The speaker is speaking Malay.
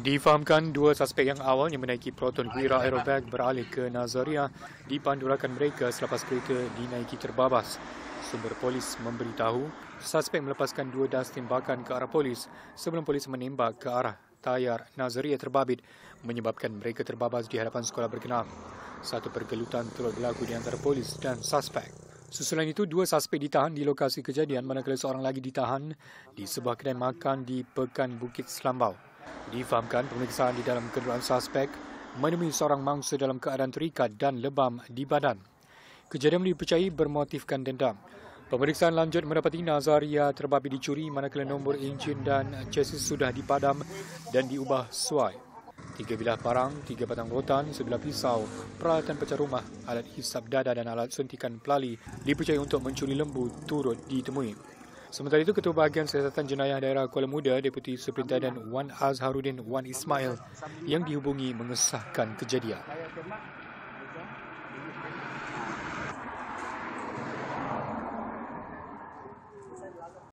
Difahamkan dua suspek yang awal yang menaiki proton Wira Aerobag beralih ke Nazaria dipandurakan mereka selepas kereta dinaiki terbabas. Sumber polis memberitahu suspek melepaskan dua das tembakan ke arah polis sebelum polis menembak ke arah tayar Nazaria terbabit menyebabkan mereka terbabas di hadapan sekolah berkenaan. Satu pergelutan telah berlaku di antara polis dan suspek. Susulan itu, dua suspek ditahan di lokasi kejadian manakala seorang lagi ditahan di sebuah kedai makan di Pekan Bukit Selambau. Difahamkan pemeriksaan di dalam kedudukan suspek menemui seorang mangsa dalam keadaan terikat dan lebam di badan. Kejadian dipercayai bermotifkan dendam. Pemeriksaan lanjut mendapati Nazaria terbabit dicuri manakala nombor enjin dan chassis sudah dipadam dan diubah suai. Tiga bilah parang, tiga batang rotan, sebilah pisau, peralatan pecah rumah, alat hisap dada dan alat suntikan pelali dipercayai untuk mencuri lembu turut ditemui. Sementara itu, Ketua Bahagian Siasatan Jenayah Daerah Kuala Muda, Deputi Superintendan Wan Azharuddin Wan Ismail yang dihubungi mengesahkan kejadian.